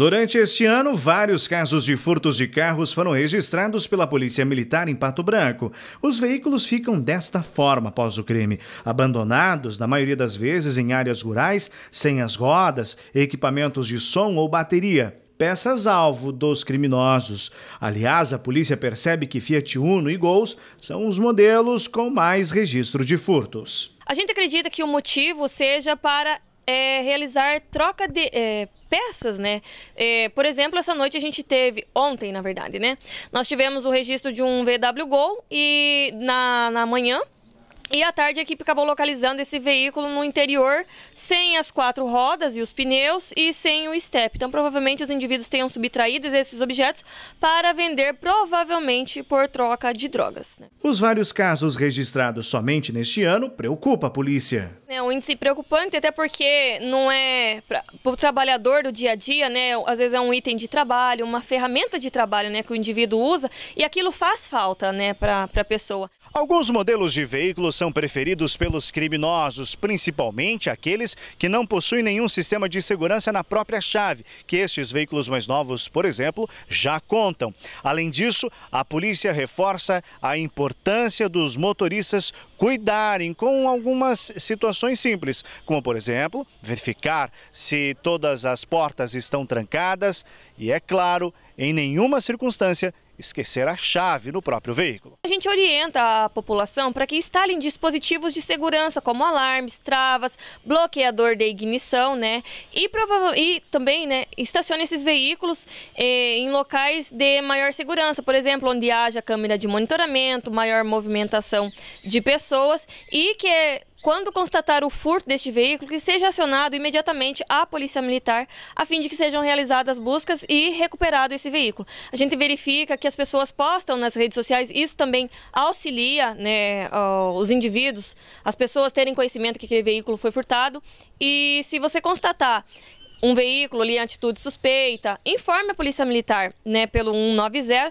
Durante este ano, vários casos de furtos de carros foram registrados pela Polícia Militar em Pato Branco. Os veículos ficam desta forma após o crime, abandonados, na maioria das vezes, em áreas rurais, sem as rodas, equipamentos de som ou bateria peças-alvo dos criminosos. Aliás, a polícia percebe que Fiat Uno e Gols são os modelos com mais registro de furtos. A gente acredita que o motivo seja para é, realizar troca de. É peças, né? É, por exemplo, essa noite a gente teve, ontem na verdade, né? Nós tivemos o registro de um VW Gol e na, na manhã e à tarde a equipe acabou localizando esse veículo no interior, sem as quatro rodas e os pneus e sem o step. Então, provavelmente, os indivíduos tenham subtraído esses objetos para vender, provavelmente por troca de drogas. Né? Os vários casos registrados somente neste ano preocupa a polícia. É um índice preocupante, até porque não é para o trabalhador do dia a dia, né? Às vezes é um item de trabalho, uma ferramenta de trabalho né, que o indivíduo usa e aquilo faz falta né, para a pessoa. Alguns modelos de veículos são preferidos pelos criminosos, principalmente aqueles que não possuem nenhum sistema de segurança na própria chave, que estes veículos mais novos, por exemplo, já contam. Além disso, a polícia reforça a importância dos motoristas cuidarem com algumas situações simples, como, por exemplo, verificar se todas as portas estão trancadas e, é claro, em nenhuma circunstância esquecer a chave no próprio veículo. A gente orienta a população para que instalem dispositivos de segurança, como alarmes, travas, bloqueador de ignição, né? E, e também, né, estacione esses veículos eh, em locais de maior segurança, por exemplo, onde haja câmera de monitoramento, maior movimentação de pessoas e que quando constatar o furto deste veículo, que seja acionado imediatamente a Polícia Militar, a fim de que sejam realizadas buscas e recuperado esse veículo. A gente verifica que as pessoas postam nas redes sociais, isso também auxilia né, os indivíduos, as pessoas terem conhecimento que aquele veículo foi furtado. E se você constatar um veículo ali em atitude suspeita, informe a Polícia Militar, né, pelo 190,